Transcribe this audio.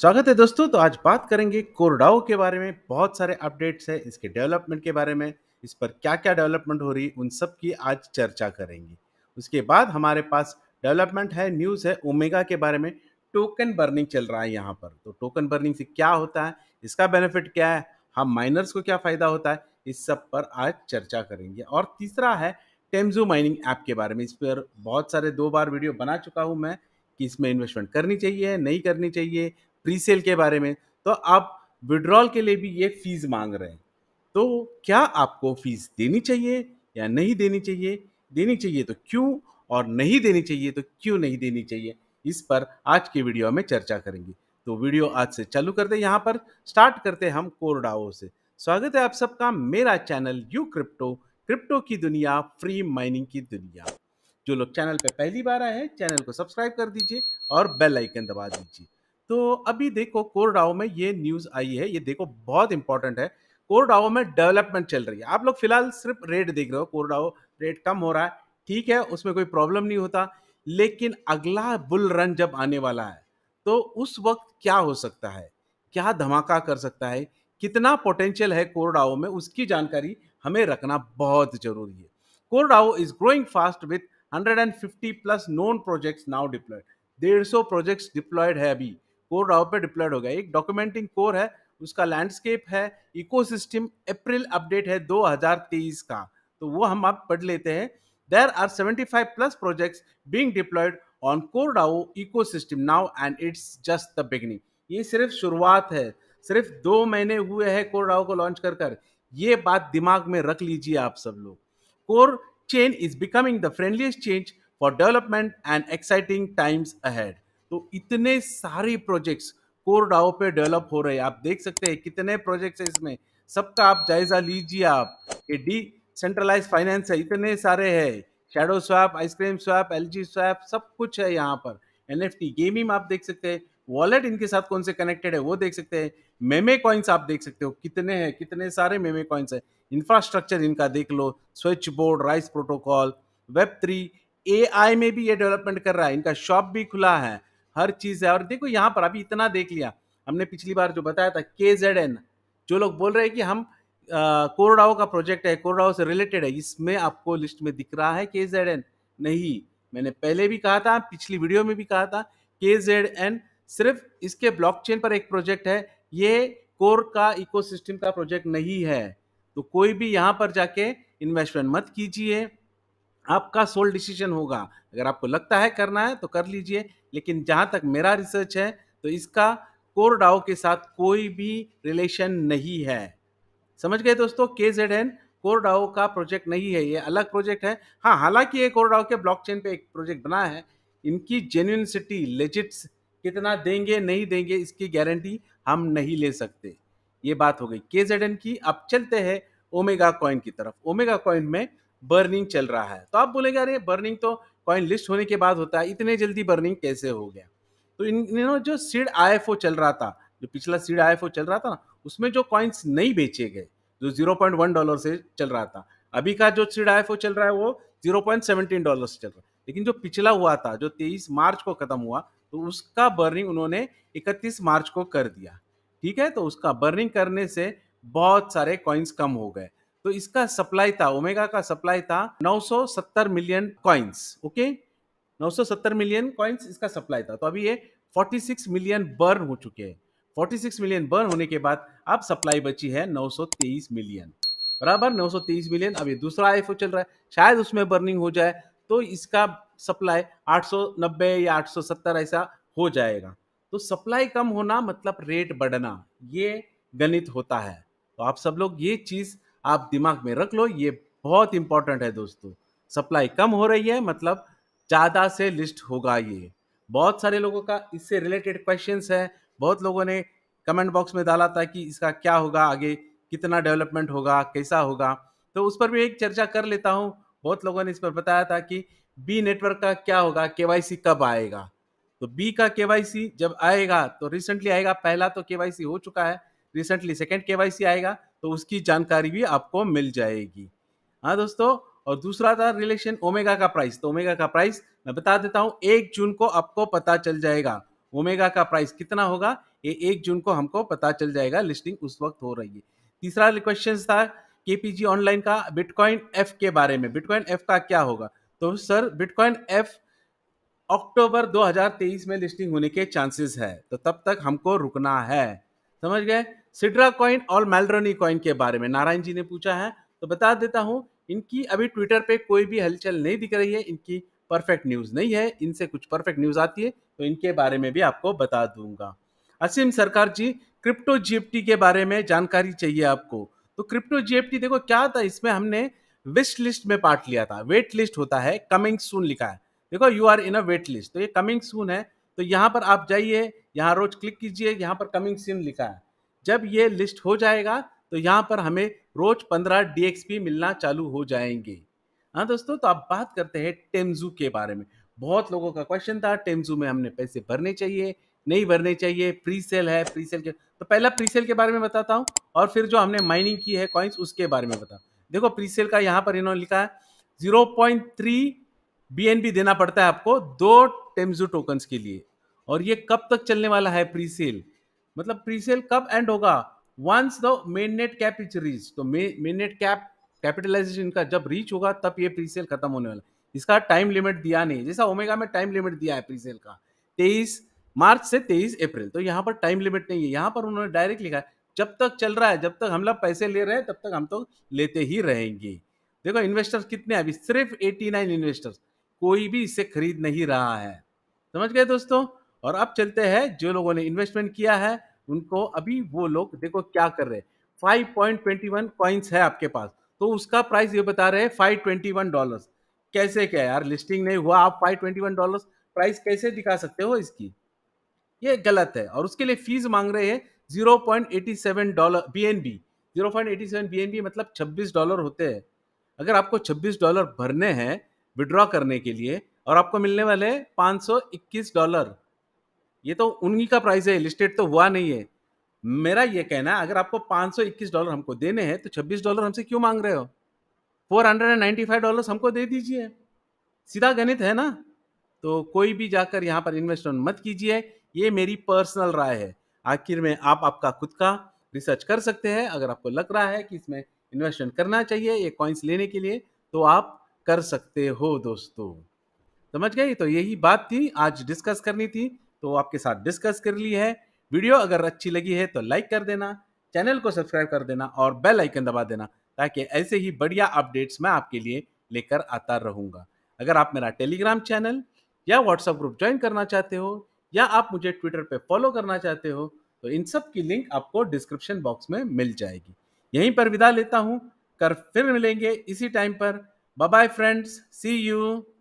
स्वागत है दोस्तों तो आज बात करेंगे कोरडाओ के बारे में बहुत सारे अपडेट्स हैं इसके डेवलपमेंट के बारे में इस पर क्या क्या डेवलपमेंट हो रही है उन सब की आज चर्चा करेंगे उसके बाद हमारे पास डेवलपमेंट है न्यूज़ है ओमेगा के बारे में टोकन बर्निंग चल रहा है यहाँ पर तो टोकन बर्निंग से क्या होता है इसका बेनिफिट क्या है हम माइनर्स को क्या फ़ायदा होता है इस सब पर आज चर्चा करेंगे और तीसरा है टेम्जो माइनिंग ऐप के बारे में इस पर बहुत सारे दो बार वीडियो बना चुका हूँ मैं कि इसमें इन्वेस्टमेंट करनी चाहिए नहीं करनी चाहिए प्री सेल के बारे में तो आप विड्रॉल के लिए भी ये फीस मांग रहे हैं तो क्या आपको फीस देनी चाहिए या नहीं देनी चाहिए देनी चाहिए तो क्यों और नहीं देनी चाहिए तो क्यों नहीं देनी चाहिए इस पर आज के वीडियो में चर्चा करेंगे तो वीडियो आज से चालू करते यहाँ पर स्टार्ट करते हम कोरडाओ से स्वागत है आप सबका मेरा चैनल यू क्रिप्टो क्रिप्टो की दुनिया फ्री माइनिंग की दुनिया जो लोग चैनल पर पहली बार आए हैं चैनल को सब्सक्राइब कर दीजिए और बेल आइकन दबा दीजिए तो अभी देखो कोरडाओ में ये न्यूज़ आई है ये देखो बहुत इंपॉर्टेंट है कोरडाओ में डेवलपमेंट चल रही है आप लोग फिलहाल सिर्फ रेट देख रहे हो कोरडाओ रेट कम हो रहा है ठीक है उसमें कोई प्रॉब्लम नहीं होता लेकिन अगला बुल रन जब आने वाला है तो उस वक्त क्या हो सकता है क्या धमाका कर सकता है कितना पोटेंशियल है कोरडाओ में उसकी जानकारी हमें रखना बहुत जरूरी है core DAO is growing fast with fifty plus known projects now deployed डेढ़ सौ प्रोजेक्ट्स डिप्लॉयड है अभी कोर राव पे डिप्लॉयड हो गया एक डॉक्यूमेंटिंग कोर है उसका लैंडस्केप है इकोसिस्टम अप्रैल अपडेट है 2023 का तो वो हम आप पढ़ लेते हैं there are 75 plus projects being deployed on core DAO ecosystem now and it's just the beginning ये सिर्फ शुरुआत है सिर्फ दो महीने हुए हैं कोर राव को लॉन्च कर कर ये बात दिमाग में रख लीजिए आप सब लोग core chain is becoming the friendliest chain for development and exciting times ahead तो इतने सारे प्रोजेक्ट्स कोर डाओ पे डेवलप हो रहे हैं आप देख सकते हैं कितने प्रोजेक्ट्स हैं इसमें सबका आप जायजा लीजिए आप ये डी सेंट्रलाइज फाइनेंस है इतने सारे है shadow swap ice cream swap L G swap सब कुछ है यहाँ पर एन एफ टी गेमिंग आप देख सकते हैं वॉलेट इनके साथ कौन से कनेक्टेड है वो देख सकते हैं मेमे कॉइन्स आप देख सकते हो कितने हैं कितने सारे मेमे कॉइन्स हैं इंफ्रास्ट्रक्चर इनका देख लो switch board rise protocol web three A में भी ये डेवलपमेंट कर रहा है इनका शॉप भी खुला है हर चीज है और देखो यहाँ पर अभी इतना देख लिया हमने पिछली बार जो बताया था के जेड एन जो लोग बोल रहे हैं कि हम कोरडाओ का प्रोजेक्ट है कोरडाओ से रिलेटेड है इसमें आपको लिस्ट में दिख रहा है के जेड एन नहीं मैंने पहले भी कहा था पिछली वीडियो में भी कहा था के जेड एन सिर्फ इसके ब्लॉकचेन पर एक प्रोजेक्ट है ये कोर का इकोसिस्टम का प्रोजेक्ट नहीं है तो कोई भी यहाँ पर जाके इन्वेस्टमेंट मत कीजिए आपका सोल डिसीजन होगा अगर आपको लगता है करना है तो कर लीजिए लेकिन जहाँ तक मेरा रिसर्च है तो इसका कोर डाओ के साथ कोई भी रिलेशन नहीं है समझ गए दोस्तों के जेड एन कोर डाओ का प्रोजेक्ट नहीं है ये अलग प्रोजेक्ट है हाँ हालांकि ये कोर डाओ के चेन पर एक प्रोजेक्ट बना है इनकी जेन्यूनसिटी लेजिट्स कितना देंगे नहीं देंगे इसकी गारंटी हम नहीं ले सकते ये बात हो गई के जेड एन की अब चलते हैं ओमेगा कॉइन की तरफ ओमेगा कॉइन में बर्निंग चल रहा है तो आप बोलेंगे अरे बर्निंग तो कॉइन लिस्ट होने के बाद होता है इतने जल्दी बर्निंग कैसे हो गया तो इन इन्होंने जो सीड आई चल रहा था जो पिछला सीड आई चल रहा था ना उसमें जो कॉइन्स नहीं बेचे गए जो जीरो पॉइंट वन डॉलर से चल रहा था अभी का जो सीड आई चल रहा है वो जीरो पॉइंट सेवनटीन डॉलर से चल रहा है लेकिन जो पिछला हुआ था जो तेईस मार्च को खत्म हुआ तो उसका बर्निंग उन्होंने इकतीस मार्च को कर दिया ठीक है तो उसका बर्निंग करने से बहुत सारे कॉइन्स कम हो गए तो इसका सप्लाई था ओमेगा का सप्लाई था 970 million coins okay 970 million coins इसका सप्लाई था तो अभी ये 46 मिलियन बर्न हो चुके हैं 46 मिलियन बर्न होने के बाद अब सप्लाई बची है 923 मिलियन बराबर 923 मिलियन अब ये दूसरा आईफो चल रहा है शायद उसमें बर्निंग हो जाए तो इसका सप्लाई 890 या 870 ऐसा हो जाएगा तो सप्लाई कम होना मतलब रेट बढ़ना ये गणित होता है तो आप सब लोग ये चीज़ आप दिमाग में रख लो ये बहुत इंपॉर्टेंट है दोस्तों सप्लाई कम हो रही है मतलब ज़्यादा से लिस्ट होगा ये बहुत सारे लोगों का इससे रिलेटेड क्वेश्चन है बहुत लोगों ने कमेंट बॉक्स में डाला था कि इसका क्या होगा आगे कितना डेवलपमेंट होगा कैसा होगा तो उस पर भी एक चर्चा कर लेता हूँ बहुत लोगों ने इस पर बताया था कि बी नेटवर्क का क्या होगा के कब आएगा तो बी का के जब आएगा तो रिसेंटली आएगा पहला तो के हो चुका है रिसेंटली सेकेंड के आएगा तो उसकी जानकारी भी आपको मिल जाएगी हाँ दोस्तों और दूसरा था रिलेशन ओमेगा का प्राइस तो ओमेगा का प्राइस मैं बता देता हूँ एक जून को आपको पता चल जाएगा ओमेगा का प्राइस कितना होगा ये एक जून को हमको पता चल जाएगा लिस्टिंग उस वक्त हो रही है तीसरा क्वेश्चन था के ऑनलाइन का बिटकॉइन एफ के बारे में बिटकॉइन एफ का क्या होगा तो सर बिटकॉइन एफ अक्टूबर 2023 में लिस्टिंग होने के चांसेस है तो तब तक हमको रुकना है समझ गए सिड्रा कॉइन और मेलरोनी कॉइन के बारे में नारायण जी ने पूछा है तो बता देता हूँ इनकी अभी ट्विटर पे कोई भी हलचल नहीं दिख रही है इनकी परफेक्ट न्यूज़ नहीं है इनसे कुछ परफेक्ट न्यूज़ आती है तो इनके बारे में भी आपको बता दूंगा असीम सरकार जी क्रिप्टो जीएफटी के बारे में जानकारी चाहिए आपको तो क्रिप्टो जीएफटी देखो क्या था इसमें हमने विश लिस्ट में पार्ट लिया था वेट लिस्ट होता है कमिंग सून लिखा है देखो you are in a wait list तो ये कमिंग सून है तो यहाँ पर आप जाइए यहाँ रोज क्लिक कीजिए यहाँ पर कमिंग सून लिखा है जब ये लिस्ट हो जाएगा तो यहाँ पर हमें रोज पंद्रह डी मिलना चालू हो जाएंगे हाँ दोस्तों तो आप बात करते हैं टेम्जू के बारे में बहुत लोगों का क्वेश्चन था टेम्जू में हमने पैसे भरने चाहिए नहीं भरने चाहिए प्री सेल है प्री सेल के तो पहला प्री सेल के बारे में बताता हूँ और फिर जो हमने माइनिंग की है कॉइन्स उसके बारे में बताऊँ देखो प्री सेल का यहाँ पर इन्होंने लिखा है जीरो पॉइंट थ्री बी देना पड़ता है आपको दो टेम्जू टोकन्स के लिए और ये कब तक चलने वाला है प्री सेल मतलब प्रीसेल कब एंड होगा once the mainnet cap is reach तो मेन नेट कैप कैपिटलाइजेशन का जब रीच होगा तब ये प्रीसेल खत्म होने वाला इसका टाइम लिमिट दिया नहीं जैसा ओमेगा में टाइम लिमिट दिया है प्रीसेल का तेईस मार्च से तेईस अप्रैल तो यहाँ पर टाइम लिमिट नहीं है यहाँ पर उन्होंने डायरेक्ट लिखा है जब तक चल रहा है जब तक हम लोग पैसे ले रहे हैं तब तक हम तो लेते ही रहेंगे देखो इन्वेस्टर्स कितने अभी सिर्फ 89 इन्वेस्टर्स कोई भी इसे खरीद नहीं रहा है समझ गए दोस्तों और अब चलते हैं जो लोगों ने इन्वेस्टमेंट किया है उनको अभी वो लोग देखो क्या कर रहे हैं फाइव पॉइंट ट्वेंटी वन है आपके पास तो उसका प्राइस ये बता रहे हैं फाइव ट्वेंटी वन डॉलर कैसे क्या यार लिस्टिंग नहीं हुआ आप five twenty one dollar price कैसे दिखा सकते हो इसकी ये गलत है और उसके लिए फीस मांग रहे हैं zero point eighty seven dollar B N B zero point eighty seven B N B मतलब छब्बीस डॉलर होते हैं अगर आपको छब्बीस डॉलर भरने हैं विड्रॉ करने के लिए और आपको मिलने वाले पाँच सौ इक्कीस डॉलर ये तो उन्हीं का प्राइस है लिस्टेड तो हुआ नहीं है मेरा ये कहना है अगर आपको 521 डॉलर हमको देने हैं तो 26 डॉलर हमसे क्यों मांग रहे हो 495 डॉलर हमको दे दीजिए सीधा गणित है ना तो कोई भी जाकर यहाँ पर इन्वेस्टमेंट मत कीजिए ये मेरी पर्सनल राय है आखिर में आप आपका खुद का रिसर्च कर सकते हैं अगर आपको लग रहा है कि इसमें इन्वेस्टमेंट करना चाहिए ये कॉइन्स लेने के लिए तो आप कर सकते हो दोस्तों समझ गए तो यही बात थी आज डिस्कस करनी थी तो आपके साथ डिस्कस कर ली है वीडियो अगर अच्छी लगी है तो लाइक कर देना चैनल को सब्सक्राइब कर देना और बेल आइकन दबा देना ताकि ऐसे ही बढ़िया अपडेट्स मैं आपके लिए लेकर आता रहूँगा अगर आप मेरा टेलीग्राम चैनल या व्हाट्सएप ग्रुप ज्वाइन करना चाहते हो या आप मुझे ट्विटर पर फॉलो करना चाहते हो तो इन सब की लिंक आपको डिस्क्रिप्शन बॉक्स में मिल जाएगी यहीं पर विदा लेता हूँ कर फिर मिलेंगे इसी टाइम पर बाय फ्रेंड्स सी यू